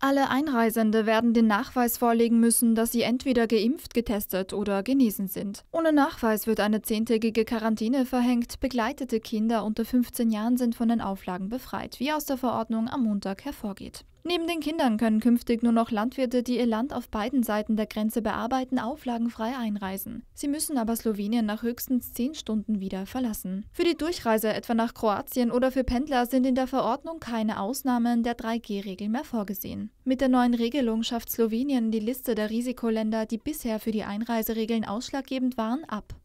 Alle Einreisende werden den Nachweis vorlegen müssen, dass sie entweder geimpft, getestet oder genesen sind. Ohne Nachweis wird eine zehntägige Quarantäne verhängt. Begleitete Kinder unter 15 Jahren sind von den Auflagen befreit, wie aus der Verordnung am Montag hervorgeht. Neben den Kindern können künftig nur noch Landwirte, die ihr Land auf beiden Seiten der Grenze bearbeiten, auflagenfrei einreisen. Sie müssen aber Slowenien nach höchstens zehn Stunden wieder verlassen. Für die Durchreise etwa nach Kroatien oder für Pendler sind in der Verordnung keine Ausnahmen der 3G-Regel mehr vorgesehen. Mit der neuen Regelung schafft Slowenien die Liste der Risikoländer, die bisher für die Einreiseregeln ausschlaggebend waren, ab.